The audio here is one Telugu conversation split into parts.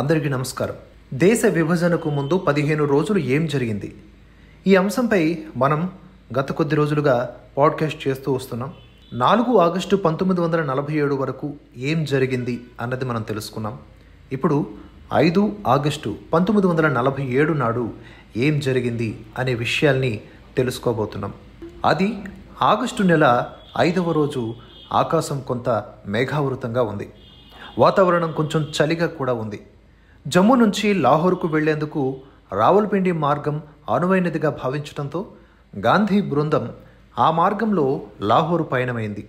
అందరికీ నమస్కారం దేశ విభజనకు ముందు పదిహేను రోజులు ఏం జరిగింది ఈ అంశంపై మనం గత కొద్ది రోజులుగా పాడ్కాస్ట్ చేస్తూ వస్తున్నాం నాలుగు ఆగస్టు పంతొమ్మిది వందల నలభై ఏడు వరకు ఏం జరిగింది అన్నది మనం తెలుసుకున్నాం ఇప్పుడు ఐదు ఆగస్టు పంతొమ్మిది వందల నలభై ఏడు నాడు ఏం జరిగింది అనే విషయాల్ని తెలుసుకోబోతున్నాం అది ఆగస్టు నెల ఐదవ రోజు ఆకాశం కొంత మేఘావృతంగా ఉంది వాతావరణం కొంచెం చలిగా కూడా ఉంది జమ్మూ నుంచి లాహోర్కు వెళ్లేందుకు రావులపిండి మార్గం అనువైనదిగా భావించడంతో గాంధీ బృందం ఆ మార్గంలో లాహోరు పయనమైంది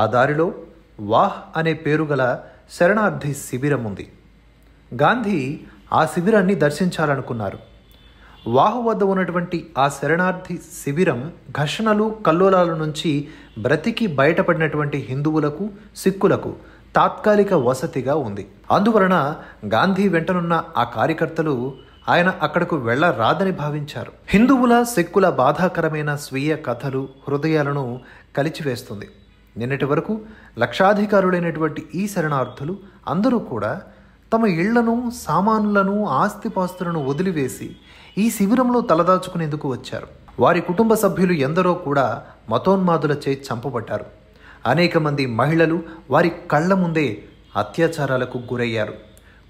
ఆ దారిలో వాహ్ అనే పేరుగల శరణార్థి శిబిరం ఉంది గాంధీ ఆ శిబిరాన్ని దర్శించాలనుకున్నారు వాహు వద్ద ఉన్నటువంటి ఆ శరణార్థి శిబిరం ఘర్షణలు కల్లోలాల నుంచి బ్రతికి బయటపడినటువంటి హిందువులకు సిక్కులకు తాత్కాలిక వసతిగా ఉంది అందువలన గాంధీ వెంటనున్న ఆ కార్యకర్తలు ఆయన అక్కడకు వెళ్లరాదని భావించారు హిందువుల సిక్కుల బాధాకరమైన స్వీయ కథలు హృదయాలను కలిచివేస్తుంది నిన్నటి వరకు లక్షాధికారులైనటువంటి ఈ శరణార్థులు అందరూ కూడా తమ ఇళ్లను సామానులను ఆస్తిపాస్తులను వదిలివేసి ఈ శిబిరంలో తలదాచుకునేందుకు వచ్చారు వారి కుటుంబ సభ్యులు ఎందరో కూడా మతోన్మాదులచే చంపబడ్డారు అనేక మంది మహిళలు వారి కళ్ళ ముందే అత్యాచారాలకు గురయ్యారు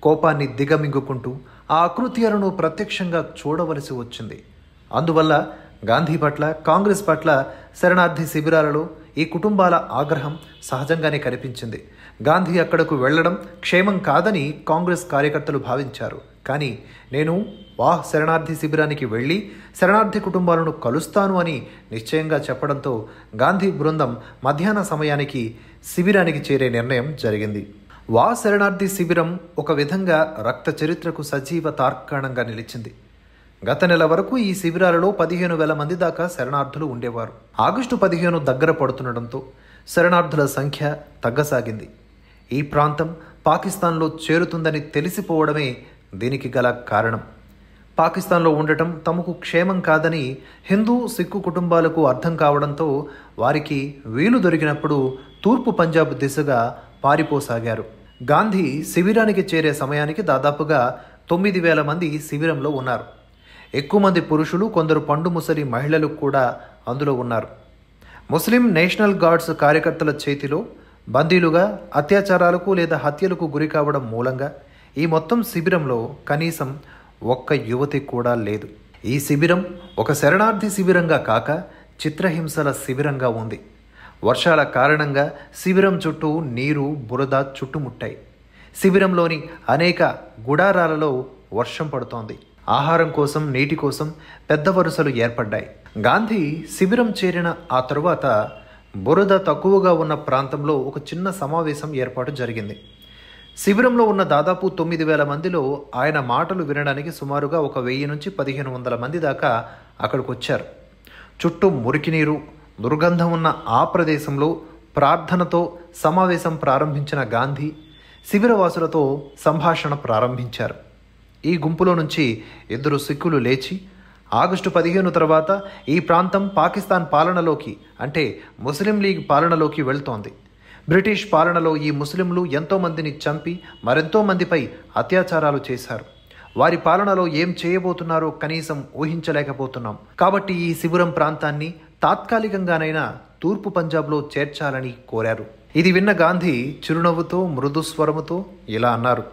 కోపాన్ని దిగమింగుకుంటూ ఆ అకృత్యాలను ప్రత్యక్షంగా చూడవలసి వచ్చింది అందువల్ల గాంధీ పట్ల కాంగ్రెస్ పట్ల శరణార్థి శిబిరాలలో ఈ కుటుంబాల ఆగ్రహం సహజంగానే కనిపించింది గాంధీ అక్కడకు వెళ్లడం క్షేమం కాదని కాంగ్రెస్ కార్యకర్తలు భావించారు కానీ నేను వాహ్ శరణార్థి శిబిరానికి వెళ్ళి శరణార్థి కుటుంబాలను కలుస్తాను అని నిశ్చయంగా చెప్పడంతో గాంధీ బృందం మధ్యాహ్న సమయానికి శిబిరానికి చేరే నిర్ణయం జరిగింది వా శరణార్థి శిబిరం ఒక విధంగా రక్త చరిత్రకు సజీవ తార్కాణంగా నిలిచింది గత నెల వరకు ఈ శిబిరాలలో పదిహేను వేల మంది దాకా శరణార్థులు ఉండేవారు ఆగస్టు పదిహేను దగ్గర పడుతుండటంతో శరణార్థుల సంఖ్య తగ్గసాగింది ఈ ప్రాంతం పాకిస్తాన్లో చేరుతుందని తెలిసిపోవడమే దీనికి గల కారణం పాకిస్తాన్లో ఉండటం తమకు క్షేమం కాదని హిందూ సిక్కు కుటుంబాలకు అర్థం కావడంతో వారికి వీలు దొరికినప్పుడు తూర్పు పంజాబ్ దిశగా పారిపోసాగారు గాంధీ శిబిరానికి చేరే సమయానికి దాదాపుగా తొమ్మిది వేల మంది శిబిరంలో ఉన్నారు ఎక్కువ మంది పురుషులు కొందరు పండు ముసలి మహిళలు కూడా అందులో ఉన్నారు ముస్లిం నేషనల్ గార్డ్స్ కార్యకర్తల చేతిలో బందీలుగా అత్యాచారాలకు లేదా హత్యలకు గురి కావడం మూలంగా ఈ మొత్తం శిబిరంలో కనీసం ఒక్క యువతి కూడా లేదు ఈ శిబిరం ఒక శరణార్థి శిబిరంగా కాక చిత్రహింసల శిబిరంగా ఉంది వర్షాల కారణంగా శిబిరం చుట్టూ నీరు బురద చుట్టుముట్టాయి శిబిరంలోని అనేక గుడారాలలో వర్షం పడుతోంది ఆహారం కోసం నీటి కోసం పెద్ద వరుసలు ఏర్పడ్డాయి గాంధీ శిబిరం చేరిన ఆ తరువాత బురద తక్కువగా ఉన్న ప్రాంతంలో ఒక చిన్న సమావేశం ఏర్పాటు జరిగింది శిబిరంలో ఉన్న దాదాపు తొమ్మిది వేల మందిలో ఆయన మాటలు వినడానికి సుమారుగా ఒక వెయ్యి నుంచి పదిహేను వందల మంది దాకా అక్కడికి వచ్చారు చుట్టూ మురికి నీరు దుర్గంధం ఉన్న ఆ ప్రదేశంలో ప్రార్థనతో సమావేశం ప్రారంభించిన గాంధీ శిబిరవాసులతో సంభాషణ ప్రారంభించారు ఈ గుంపులో నుంచి ఇద్దరు సిక్కులు లేచి ఆగస్టు పదిహేను తర్వాత ఈ ప్రాంతం పాకిస్తాన్ పాలనలోకి అంటే ముస్లిం లీగ్ పాలనలోకి వెళ్తోంది బ్రిటిష్ పాలనలో ఈ ముస్లింలు ఎంతోమందిని చంపి మరెంతో మందిపై అత్యాచారాలు చేశారు వారి పాలనలో ఏం చేయబోతున్నారో కనీసం ఊహించలేకపోతున్నాం కాబట్టి ఈ శిబిరం ప్రాంతాన్ని తాత్కాలికంగానైనా తూర్పు పంజాబ్లో చేర్చాలని కోరారు ఇది విన్న గాంధీ చిరునవ్వుతో మృదు స్వరముతో ఇలా అన్నారు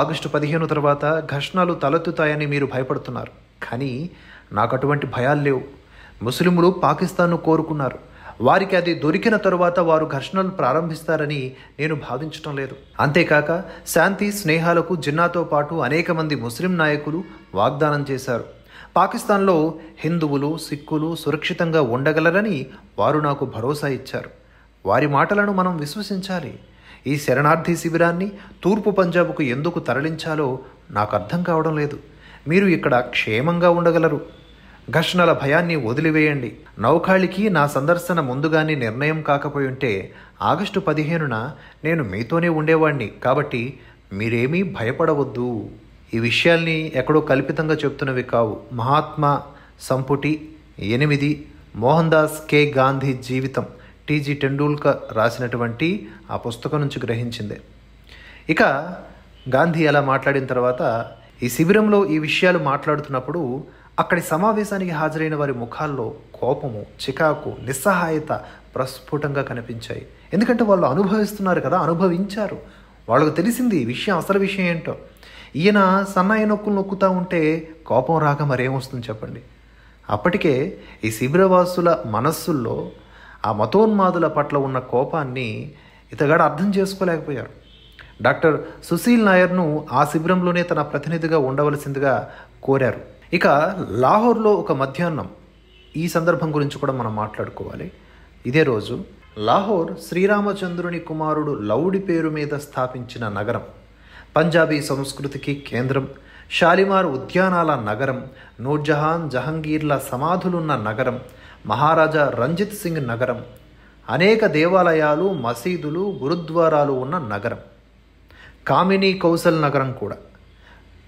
ఆగస్టు పదిహేను తర్వాత ఘర్షణలు తలెత్తుతాయని మీరు భయపడుతున్నారు కానీ నాకు అటువంటి భయాలు లేవు ముస్లింలు పాకిస్తాన్ను కోరుకున్నారు వారికి అది దొరికిన తరువాత వారు ఘర్షణలు ప్రారంభిస్తారని నేను భావించటం లేదు అంతేకాక శాంతి స్నేహాలకు జిన్నాతో పాటు అనేక మంది ముస్లిం నాయకులు వాగ్దానం చేశారు పాకిస్తాన్లో హిందువులు సిక్కులు సురక్షితంగా ఉండగలరని వారు నాకు భరోసా ఇచ్చారు వారి మాటలను మనం విశ్వసించాలి ఈ శరణార్థి శిబిరాన్ని తూర్పు పంజాబ్కు ఎందుకు తరలించాలో నాకు అర్థం కావడం లేదు మీరు ఇక్కడ క్షేమంగా ఉండగలరు ఘర్షణల భయాన్ని వదిలివేయండి నౌకాళికి నా సందర్శన ముందుగానే నిర్ణయం కాకపోయి ఉంటే ఆగస్టు పదిహేనున నేను మీతోనే ఉండేవాణ్ణి కాబట్టి మీరేమీ భయపడవద్దు ఈ విషయాల్ని ఎక్కడో కల్పితంగా చెప్తున్నవి కావు మహాత్మా సంపుటి ఎనిమిది మోహన్ దాస్ కే గాంధీ జీవితం టీజీ టెండూల్కర్ రాసినటువంటి ఆ పుస్తకం నుంచి గ్రహించింది ఇక గాంధీ అలా మాట్లాడిన తర్వాత ఈ శిబిరంలో ఈ విషయాలు మాట్లాడుతున్నప్పుడు అక్కడి సమావేశానికి హాజరైన వారి ముఖాల్లో కోపము చికాకు నిస్సహాయత ప్రస్ఫుటంగా కనిపించాయి ఎందుకంటే వాళ్ళు అనుభవిస్తున్నారు కదా అనుభవించారు వాళ్ళకు తెలిసింది విషయం అసలు విషయం ఏంటో ఈయన సన్నాయి నొక్కులు నొక్కుతూ ఉంటే కోపం రాక మరేమొస్తుంది చెప్పండి అప్పటికే ఈ శిబిరవాసుల మనస్సుల్లో ఆ మతోన్మాదుల పట్ల ఉన్న కోపాన్ని ఇతగాడు అర్థం చేసుకోలేకపోయారు డాక్టర్ సుశీల్ నాయర్ను ఆ శిబిరంలోనే తన ప్రతినిధిగా ఉండవలసిందిగా కోరారు ఇక లాహోర్లో ఒక మధ్యాహ్నం ఈ సందర్భం గురించి కూడా మనం మాట్లాడుకోవాలి ఇదే రోజు లాహోర్ శ్రీరామచంద్రుని కుమారుడు లౌడి పేరు మీద స్థాపించిన నగరం పంజాబీ సంస్కృతికి కేంద్రం షాలిమార్ ఉద్యానాల నగరం నూర్జహాన్ జహంగీర్ల సమాధులున్న నగరం మహారాజా రంజిత్ సింగ్ నగరం అనేక దేవాలయాలు మసీదులు గురుద్వారాలు ఉన్న నగరం కామినీ కౌశల్ నగరం కూడా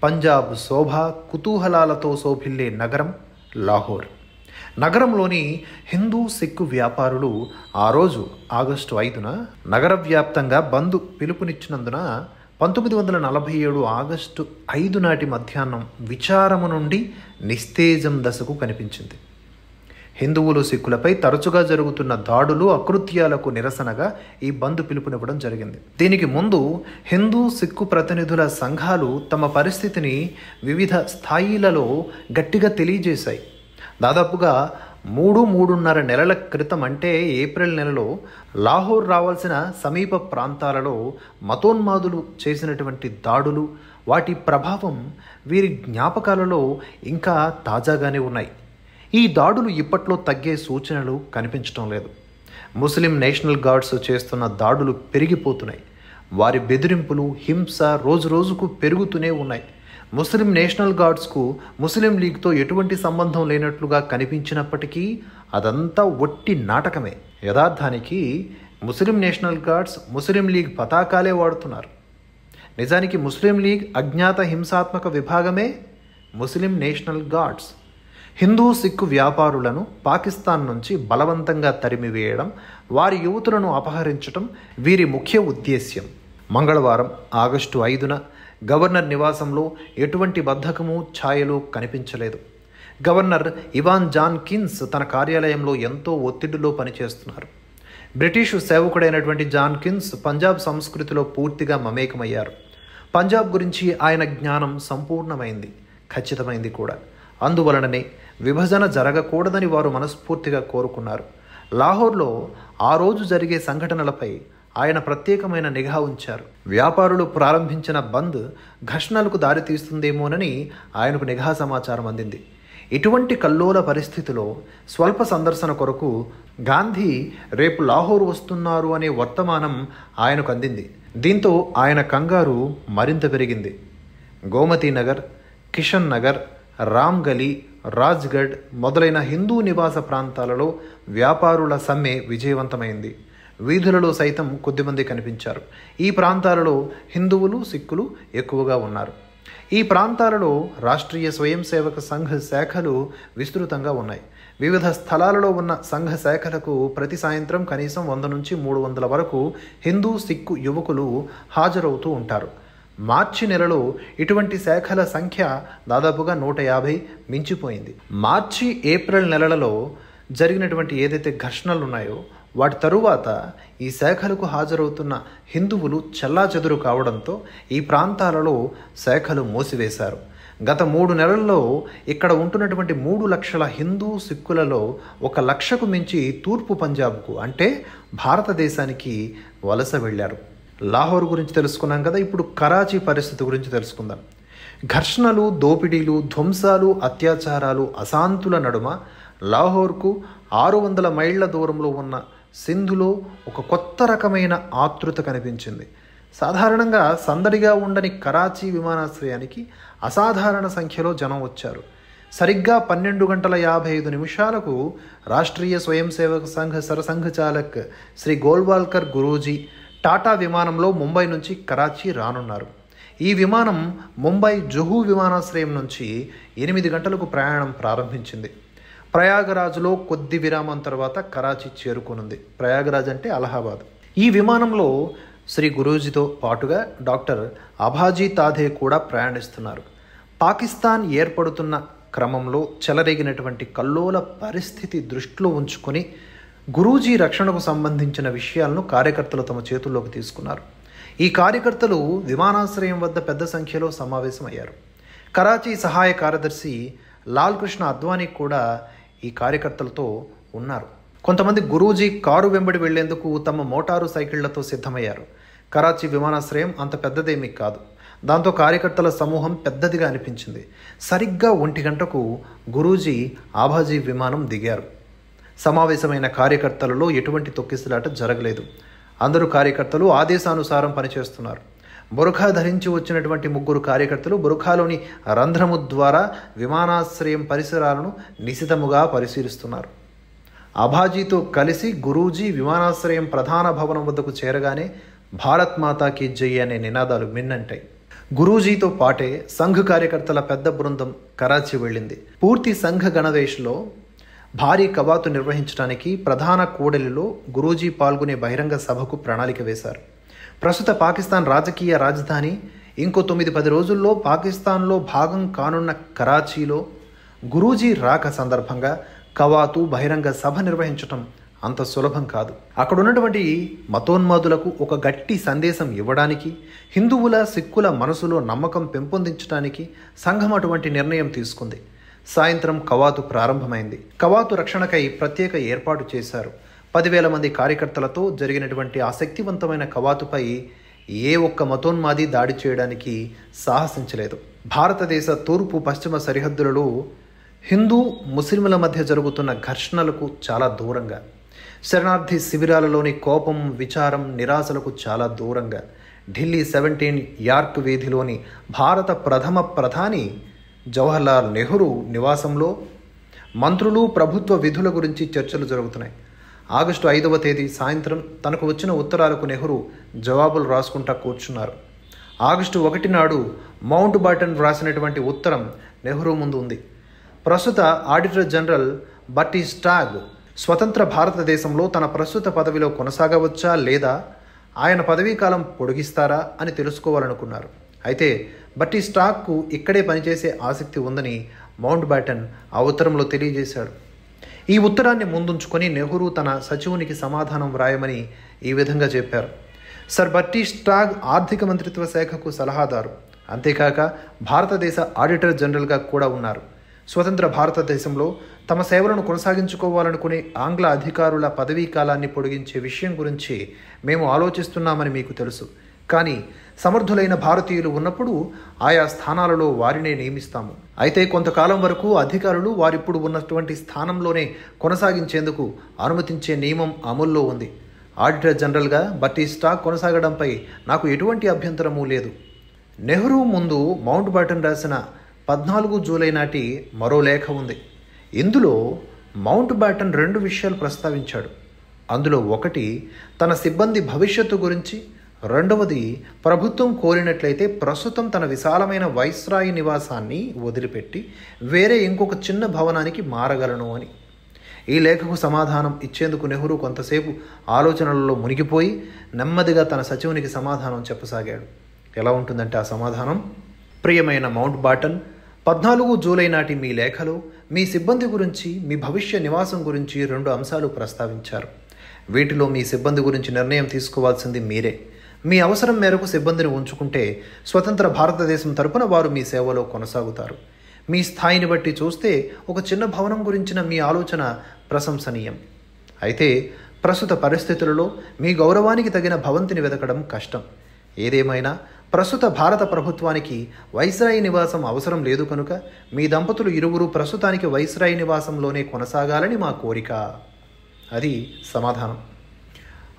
పంజాబ్ శోభ కుతూహలాలతో శోభిల్లే నగరం లాహోర్ నగరంలోని హిందూ సిక్కు వ్యాపారులు ఆ రోజు ఆగస్టు ఐదున నగర వ్యాప్తంగా బంద్ పిలుపునిచ్చినందున పంతొమ్మిది వందల నలభై ఏడు ఆగస్టు ఐదు నాటి మధ్యాహ్నం విచారము నుండి నిస్తేజం దశకు కనిపించింది హిందువులు సిక్కులపై తరచుగా జరుగుతున్న దాడులు అకృత్యాలకు నిరసనగా ఈ బంద్ పిలుపునివ్వడం జరిగింది దీనికి ముందు హిందూ సిక్కు ప్రతినిధుల సంఘాలు తమ పరిస్థితిని వివిధ స్థాయిలలో గట్టిగా తెలియజేశాయి దాదాపుగా మూడు మూడున్నర నెలల క్రితం అంటే ఏప్రిల్ నెలలో లాహోర్ రావాల్సిన సమీప ప్రాంతాలలో మతోన్మాదులు చేసినటువంటి దాడులు వాటి ప్రభావం వీరి జ్ఞాపకాలలో ఇంకా తాజాగానే ఉన్నాయి ఈ దాడులు ఇప్పట్లో తగ్గే సూచనలు కనిపించడం లేదు ముస్లిం నేషనల్ గార్డ్స్ చేస్తున్న దాడులు పెరిగిపోతున్నాయి వారి బెదిరింపులు హింస రోజు రోజుకు పెరుగుతూనే ఉన్నాయి ముస్లిం నేషనల్ గార్డ్స్కు ముస్లిం లీగ్తో ఎటువంటి సంబంధం లేనట్లుగా కనిపించినప్పటికీ అదంతా ఒట్టి నాటకమే యథార్థానికి ముస్లిం నేషనల్ గార్డ్స్ ముస్లిం లీగ్ పతాకాలే వాడుతున్నారు నిజానికి ముస్లిం లీగ్ అజ్ఞాత హింసాత్మక విభాగమే ముస్లిం నేషనల్ గార్డ్స్ హిందూ సిక్కు వ్యాపారులను పాకిస్తాన్ నుంచి బలవంతంగా తరిమివేయడం వారి యువతులను అపహరించడం వీరి ముఖ్య ఉద్దేశ్యం మంగళవారం ఆగస్టు ఐదున గవర్నర్ నివాసంలో ఎటువంటి బద్ధకము ఛాయలు కనిపించలేదు గవర్నర్ ఇవాన్ జాన్ కిన్స్ తన కార్యాలయంలో ఎంతో ఒత్తిడిలో పనిచేస్తున్నారు బ్రిటిషు సేవకుడైనటువంటి జాన్ కిన్స్ పంజాబ్ సంస్కృతిలో పూర్తిగా మమేకమయ్యారు పంజాబ్ గురించి ఆయన జ్ఞానం సంపూర్ణమైంది ఖచ్చితమైంది కూడా అందువలననే విభజన జరగకూడదని వారు మనస్ఫూర్తిగా కోరుకున్నారు లాహోర్లో ఆ రోజు జరిగే సంఘటనలపై ఆయన ప్రత్యేకమైన నిఘా ఉంచారు వ్యాపారులు ప్రారంభించిన బంద్ ఘర్షణలకు దారితీస్తుందేమోనని ఆయనకు నిఘా సమాచారం అందింది ఇటువంటి కల్లోల పరిస్థితిలో స్వల్ప సందర్శన కొరకు గాంధీ రేపు లాహోర్ వస్తున్నారు అనే వర్తమానం ఆయనకు అందింది దీంతో ఆయన కంగారు మరింత పెరిగింది గోమతి నగర్ కిషన్ నగర్ రామ్ గలీ రాజ్గఢ్ మొదలైన హిందూ నివాస ప్రాంతాలలో వ్యాపారుల సమ్మె విజయవంతమైంది వీధులలో సైతం కొద్దిమంది కనిపించారు ఈ ప్రాంతాలలో హిందువులు సిక్కులు ఎక్కువగా ఉన్నారు ఈ ప్రాంతాలలో రాష్ట్రీయ స్వయం సేవక సంఘ శాఖలు విస్తృతంగా ఉన్నాయి వివిధ స్థలాలలో ఉన్న సంఘ శాఖలకు ప్రతి సాయంత్రం కనీసం వంద నుంచి మూడు వందల వరకు హిందూ సిక్కు యువకులు హాజరవుతూ ఉంటారు మార్చి నెలలో ఇటువంటి శాఖల సంఖ్య దాదాపుగా నూట యాభై మించిపోయింది మార్చి ఏప్రిల్ నెలలలో జరిగినటువంటి ఏదైతే ఘర్షణలు ఉన్నాయో వాటి తరువాత ఈ శాఖలకు హాజరవుతున్న హిందువులు చెల్లాచెదురు కావడంతో ఈ ప్రాంతాలలో శాఖలు మూసివేశారు గత మూడు నెలల్లో ఇక్కడ ఉంటున్నటువంటి మూడు లక్షల హిందూ సిక్కులలో ఒక లక్షకు మించి తూర్పు పంజాబ్కు అంటే భారతదేశానికి వలస వెళ్ళారు లాహోర్ గురించి తెలుసుకున్నాం కదా ఇప్పుడు కరాచీ పరిస్థితి గురించి తెలుసుకుందాం ఘర్షణలు దోపిడీలు ధ్వంసాలు అత్యాచారాలు అశాంతుల నడుమ లాహోర్కు ఆరు వందల మైళ్ళ దూరంలో ఉన్న సింధులో ఒక కొత్త రకమైన ఆతృత కనిపించింది సాధారణంగా సందడిగా ఉండని కరాచీ విమానాశ్రయానికి అసాధారణ సంఖ్యలో జనం వచ్చారు సరిగ్గా పన్నెండు గంటల యాభై ఐదు నిమిషాలకు రాష్ట్రీయ స్వయం సేవక సంఘ సరసంఘ చాలక్ శ్రీ గోల్వాల్కర్ గురూజీ టాటా విమానంలో ముంబై నుంచి కరాచీ రానున్నారు ఈ విమానం ముంబై జుహు విమానాశ్రయం నుంచి ఎనిమిది గంటలకు ప్రయాణం ప్రారంభించింది ప్రయాగరాజ్లో కొద్ది విరామం తర్వాత కరాచీ చేరుకునుంది ప్రయాగరాజ్ అంటే అలహాబాద్ ఈ విమానంలో శ్రీ గురూజీతో పాటుగా డాక్టర్ అభాజీ తాధే కూడా ప్రయాణిస్తున్నారు పాకిస్తాన్ ఏర్పడుతున్న క్రమంలో చెలరేగినటువంటి కల్లోల పరిస్థితి దృష్టిలో ఉంచుకొని గురూజీ రక్షణకు సంబంధించిన విషయాలను కార్యకర్తలు తమ చేతుల్లోకి తీసుకున్నారు ఈ కార్యకర్తలు విమానాశ్రయం వద్ద పెద్ద సంఖ్యలో సమావేశమయ్యారు కరాచీ సహాయ కార్యదర్శి లాల్ కృష్ణ అద్వానీ కూడా ఈ కార్యకర్తలతో ఉన్నారు కొంతమంది గురూజీ కారు వెంబడి వెళ్లేందుకు తమ మోటారు సైకిళ్లతో సిద్ధమయ్యారు కరాచీ విమానాశ్రయం అంత పెద్దదేమీ కాదు దాంతో కార్యకర్తల సమూహం పెద్దదిగా అనిపించింది సరిగ్గా ఒంటి గంటకు గురూజీ ఆభాజీ విమానం దిగారు సమావేశమైన కార్యకర్తలలో ఎటువంటి తొక్కిసలాట జరగలేదు అందరు కార్యకర్తలు ఆదేశానుసారం పనిచేస్తున్నారు బురఖా ధరించి వచ్చినటువంటి ముగ్గురు కార్యకర్తలు బురఖాలోని రంధ్రము ద్వారా విమానాశ్రయం పరిసరాలను నిశితముగా పరిశీలిస్తున్నారు అభాజీతో కలిసి గురూజీ విమానాశ్రయం ప్రధాన భవనం వద్దకు చేరగానే భారత్ మాతాకి జై అనే నినాదాలు మిన్నంటాయి గురూజీతో పాటే సంఘ కార్యకర్తల పెద్ద బృందం కరాచీ వెళ్ళింది పూర్తి సంఘ గణవేష్లో భారీ కవాతు నిర్వహించడానికి ప్రధాన కూడలిలో గురూజీ పాల్గొనే బహిరంగ సభకు ప్రణాళిక వేశారు ప్రస్తుత పాకిస్తాన్ రాజకీయ రాజధాని ఇంకో తొమ్మిది పది రోజుల్లో పాకిస్తాన్లో భాగం కానున్న కరాచీలో గురూజీ రాక సందర్భంగా కవాతు బహిరంగ సభ నిర్వహించటం అంత సులభం కాదు అక్కడున్నటువంటి మతోన్మాదులకు ఒక గట్టి సందేశం ఇవ్వడానికి హిందువుల సిక్కుల మనసులో నమ్మకం పెంపొందించడానికి సంఘం అటువంటి నిర్ణయం తీసుకుంది సాయంత్రం కవాతు ప్రారంభమైంది కవాతు రక్షణకై ప్రత్యేక ఏర్పాటు చేశారు పదివేల మంది కార్యకర్తలతో జరిగినటువంటి ఆసక్తివంతమైన కవాతుపై ఏ ఒక్క మతోన్మాది దాడి చేయడానికి సాహసించలేదు భారతదేశ తూర్పు పశ్చిమ సరిహద్దులలో హిందూ ముస్లింల మధ్య జరుగుతున్న ఘర్షణలకు చాలా దూరంగా శరణార్థి శిబిరాలలోని కోపం విచారం నిరాశలకు చాలా దూరంగా ఢిల్లీ సెవెంటీన్ యార్క్ వీధిలోని భారత ప్రథమ ప్రధాని జవహర్లాల్ నెహ్రూ నివాసంలో మంత్రులు ప్రభుత్వ విధుల గురించి చర్చలు జరుగుతున్నాయి ఆగస్టు ఐదవ తేదీ సాయంత్రం తనకు వచ్చిన ఉత్తరాలకు నెహ్రూ జవాబులు రాసుకుంటా కూర్చున్నారు ఆగస్టు ఒకటి నాడు మౌంట్ బాటన్ వ్రాసినటువంటి ఉత్తరం నెహ్రూ ముందు ఉంది ప్రస్తుత ఆడిటర్ జనరల్ బట్టి స్టాగ్ స్వతంత్ర భారతదేశంలో తన ప్రస్తుత పదవిలో కొనసాగవచ్చా లేదా ఆయన పదవీకాలం పొడిగిస్తారా అని తెలుసుకోవాలనుకున్నారు అయితే బట్ ఈ స్టాక్కు ఇక్కడే పనిచేసే ఆసక్తి ఉందని మౌంట్ బ్యాటన్ ఆ ఉత్తరంలో తెలియజేశాడు ఈ ఉత్తరాన్ని ముందుంచుకొని నెహ్రూ తన సచివునికి సమాధానం వ్రాయమని ఈ విధంగా చెప్పారు సర్ బట్టి స్టాగ్ ఆర్థిక మంత్రిత్వ శాఖకు సలహాదారు అంతేకాక భారతదేశ ఆడిటర్ జనరల్గా కూడా ఉన్నారు స్వతంత్ర భారతదేశంలో తమ సేవలను కొనసాగించుకోవాలనుకునే ఆంగ్ల అధికారుల పదవీ కాలాన్ని పొడిగించే విషయం గురించి మేము ఆలోచిస్తున్నామని మీకు తెలుసు కానీ సమర్థులైన భారతీయులు ఉన్నప్పుడు ఆయా స్థానాలలో వారినే నియమిస్తాము అయితే కొంతకాలం వరకు అధికారులు వారిప్పుడు ఉన్నటువంటి స్థానంలోనే కొనసాగించేందుకు అనుమతించే నియమం అమల్లో ఉంది ఆడిటర్ జనరల్గా బట్టి స్టాక్ కొనసాగడంపై నాకు ఎటువంటి అభ్యంతరమూ లేదు నెహ్రూ ముందు మౌంట్ బాటన్ రాసిన పద్నాలుగు జూలై నాటి మరో లేఖ ఉంది ఇందులో మౌంట్ బాటన్ రెండు విషయాలు ప్రస్తావించాడు అందులో ఒకటి తన సిబ్బంది భవిష్యత్తు గురించి రెండవది ప్రభుత్వం కోరినట్లయితే ప్రస్తుతం తన విశాలమైన వైస్రాయి నివాసాన్ని వదిలిపెట్టి వేరే ఇంకొక చిన్న భవనానికి మారగలను అని ఈ లేఖకు సమాధానం ఇచ్చేందుకు నెహ్రూ కొంతసేపు ఆలోచనలలో మునిగిపోయి నెమ్మదిగా తన సచివునికి సమాధానం చెప్పసాగాడు ఎలా ఉంటుందంటే ఆ సమాధానం ప్రియమైన మౌంట్ బాటన్ పద్నాలుగు జూలై నాటి మీ లేఖలో మీ సిబ్బంది గురించి మీ భవిష్య నివాసం గురించి రెండు అంశాలు ప్రస్తావించారు వీటిలో మీ సిబ్బంది గురించి నిర్ణయం తీసుకోవాల్సింది మీరే మీ అవసరం మేరకు సిబ్బందిని ఉంచుకుంటే స్వతంత్ర భారతదేశం తరపున వారు మీ సేవలో కొనసాగుతారు మీ స్థాయిని బట్టి చూస్తే ఒక చిన్న భవనం గురించిన మీ ఆలోచన ప్రశంసనీయం అయితే ప్రస్తుత పరిస్థితులలో మీ గౌరవానికి తగిన భవంతిని వెతకడం కష్టం ఏదేమైనా ప్రస్తుత భారత ప్రభుత్వానికి వైస్రాయి నివాసం అవసరం లేదు కనుక మీ దంపతులు ఇరువురు ప్రస్తుతానికి వైస్రాయి నివాసంలోనే కొనసాగాలని మా కోరిక అది సమాధానం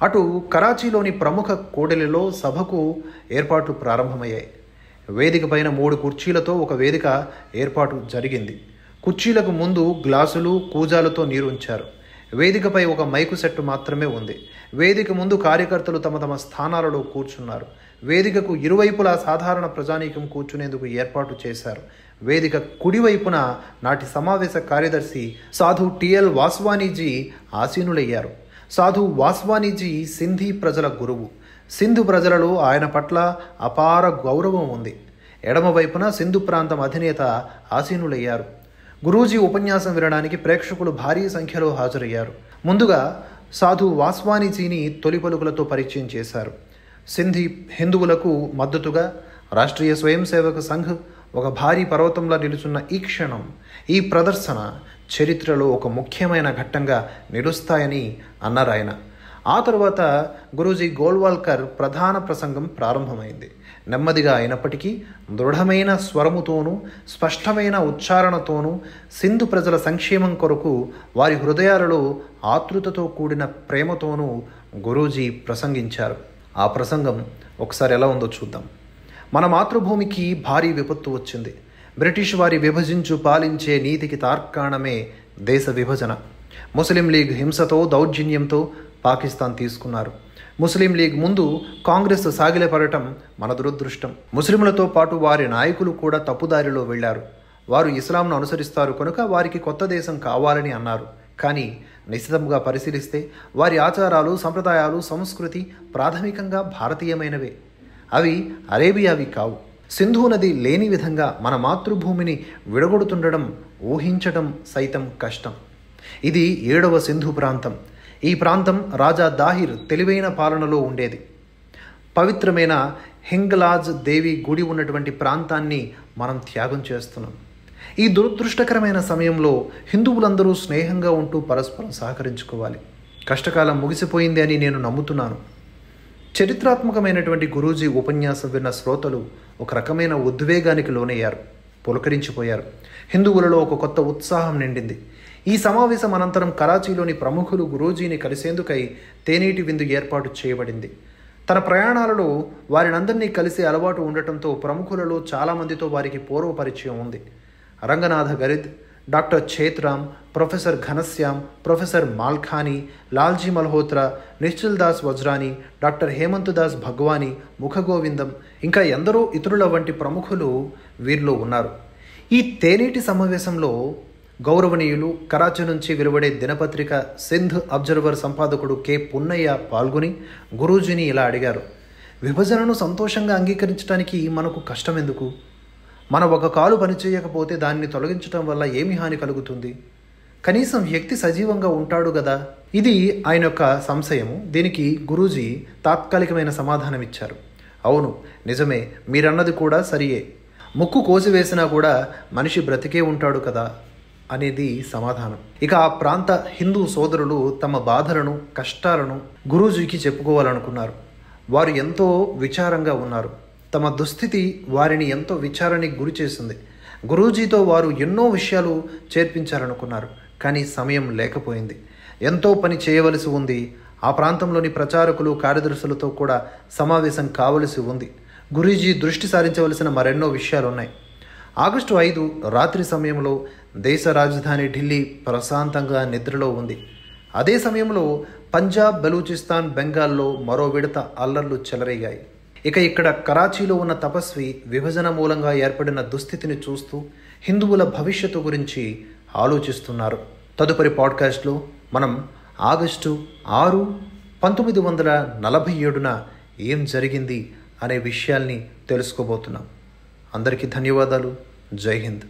అటు కరాచీలోని ప్రముఖ కోడెలలో సభకు ఏర్పాట్లు ప్రారంభమయ్యాయి వేదిక పైన మూడు కుర్చీలతో ఒక వేదిక ఏర్పాటు జరిగింది కుర్చీలకు ముందు గ్లాసులు కూజాలతో నీరు ఉంచారు వేదికపై ఒక మైకు సెట్ మాత్రమే ఉంది వేదిక ముందు కార్యకర్తలు తమ తమ స్థానాలలో కూర్చున్నారు వేదికకు ఇరువైపులా సాధారణ ప్రజానీకం కూర్చునేందుకు ఏర్పాటు చేశారు వేదిక కుడివైపున నాటి సమావేశ కార్యదర్శి సాధు టిఎల్ వాస్వానీజీ ఆసీనులయ్యారు సాధు వాస్వానీజీ సింధీ ప్రజల గురువు సింధు ప్రజలలో ఆయన పట్ల అపార గౌరవం ఉంది ఎడమవైపున సింధు ప్రాంతం అధినేత ఆసీనులయ్యారు గురూజీ ఉపన్యాసం వినడానికి ప్రేక్షకులు భారీ సంఖ్యలో హాజరయ్యారు ముందుగా సాధు వాస్వానీజీని తొలి పలుకులతో పరిచయం చేశారు సింధీ హిందువులకు మద్దతుగా రాష్ట్రీయ స్వయం సేవక సంఘ్ ఒక భారీ పర్వతంలో నిలుచున్న ఈ క్షణం ఈ ప్రదర్శన చరిత్రలో ఒక ముఖ్యమైన ఘట్టంగా నిలుస్తాయని అన్నారు ఆయన ఆ తర్వాత గురూజీ గోల్వాల్కర్ ప్రధాన ప్రసంగం ప్రారంభమైంది నెమ్మదిగా అయినప్పటికీ దృఢమైన స్వరముతోనూ స్పష్టమైన ఉచ్చారణతోనూ సింధు ప్రజల సంక్షేమం కొరకు వారి హృదయాలలో ఆతృతతో కూడిన ప్రేమతోనూ గురూజీ ప్రసంగించారు ఆ ప్రసంగం ఒకసారి ఎలా ఉందో చూద్దాం మన మాతృభూమికి భారీ విపత్తు వచ్చింది బ్రిటిష్ వారి విభజించు పాలించే నీతికి తార్కాణమే దేశ విభజన ముస్లిం లీగ్ హింసతో దౌర్జన్యంతో పాకిస్తాన్ తీసుకున్నారు ముస్లిం లీగ్ ముందు కాంగ్రెస్ సాగిలపడటం మన దురదృష్టం ముస్లింలతో పాటు వారి నాయకులు కూడా తప్పుదారిలో వెళ్లారు వారు ఇస్లాంను అనుసరిస్తారు కనుక వారికి కొత్త దేశం కావాలని అన్నారు కానీ నిశ్చితంగా పరిశీలిస్తే వారి ఆచారాలు సంప్రదాయాలు సంస్కృతి ప్రాథమికంగా భారతీయమైనవే అవి అరేబియావి కావు సింధు నది లేని విధంగా మన మాతృభూమిని విడగొడుతుండడం ఊహించడం సైతం కష్టం ఇది ఏడవ సింధు ప్రాంతం ఈ ప్రాంతం రాజా దాహిర్ తెలివైన పాలనలో ఉండేది పవిత్రమైన హింగ్లాజ్ దేవి గుడి ఉన్నటువంటి ప్రాంతాన్ని మనం త్యాగం చేస్తున్నాం ఈ దురదృష్టకరమైన సమయంలో హిందువులందరూ స్నేహంగా ఉంటూ పరస్పరం సహకరించుకోవాలి కష్టకాలం ముగిసిపోయింది అని నేను నమ్ముతున్నాను చరిత్రాత్మకమైనటువంటి గురూజీ ఉపన్యాసం విన్న శ్రోతలు ఒక రకమైన ఉద్వేగానికి లోనయ్యారు పులకరించిపోయారు హిందువులలో ఒక కొత్త ఉత్సాహం నిండింది ఈ సమావేశం అనంతరం కరాచీలోని ప్రముఖులు గురూజీని కలిసేందుకై తేనీటి విందు ఏర్పాటు చేయబడింది తన ప్రయాణాలలో వారినందరినీ కలిసే అలవాటు ఉండటంతో ప్రముఖులలో చాలామందితో వారికి పూర్వ పరిచయం ఉంది రంగనాథ గరిద్ doctor Chetram professor Ghanshyam professor Malkhani Lalji Malhotra Nischal Das Vajrani doctor Hemant Das Bhagwani ముఖగోవిందం ఇంకా ఎందరో ఇతరుల వంటి ప్రముఖులు వీరిలో ఉన్నారు ఈ తేనేటి సమావేశంలో గౌరవనీయులు కరాచీ నుంచి వెలువడే దినపత్రిక సింధ్ అబ్జర్వర్ సంపాదకుడు కె పున్నయ్య పాల్గొని గురూజీని ఇలా అడిగారు విభజనను సంతోషంగా అంగీకరించడానికి మనకు కష్టం ఎందుకు మన ఒక కాలు పనిచేయకపోతే దాన్ని తొలగించటం వల్ల ఏమి హాని కలుగుతుంది కనీసం వ్యక్తి సజీవంగా ఉంటాడు కదా ఇది ఆయన యొక్క సంశయము దీనికి గురూజీ తాత్కాలికమైన సమాధానం ఇచ్చారు అవును నిజమే మీరన్నది కూడా సరియే ముక్కు కోసివేసినా కూడా మనిషి బ్రతికే ఉంటాడు కదా అనేది సమాధానం ఇక ఆ ప్రాంత హిందూ సోదరులు తమ బాధలను కష్టాలను గురూజీకి చెప్పుకోవాలనుకున్నారు వారు ఎంతో విచారంగా ఉన్నారు తమ దుస్థితి వారిని ఎంతో విచారానికి గురి చేసింది గురూజీతో వారు ఎన్నో విషయాలు చేర్పించాలనుకున్నారు కానీ సమయం లేకపోయింది ఎంతో పని చేయవలసి ఉంది ఆ ప్రాంతంలోని ప్రచారకులు కార్యదర్శులతో కూడా సమావేశం కావలసి ఉంది గురూజీ దృష్టి సారించవలసిన మరెన్నో విషయాలు ఉన్నాయి ఆగస్టు ఐదు రాత్రి సమయంలో దేశ రాజధాని ఢిల్లీ ప్రశాంతంగా నిద్రలో ఉంది అదే సమయంలో పంజాబ్ బలూచిస్తాన్ బెంగాల్లో మరో విడత అల్లర్లు చెలరేగాయి ఇక ఇక్కడ కరాచీలో ఉన్న తపస్వి విభజన మూలంగా ఏర్పడిన దుస్థితిని చూస్తూ హిందువుల భవిష్యత్తు గురించి ఆలోచిస్తున్నారు తదుపరి పాడ్కాస్ట్లో మనం ఆగస్టు ఆరు పంతొమ్మిది వందల నలభై ఏడున ఏం జరిగింది అనే విషయాల్ని తెలుసుకోబోతున్నాం అందరికీ ధన్యవాదాలు జై హింద్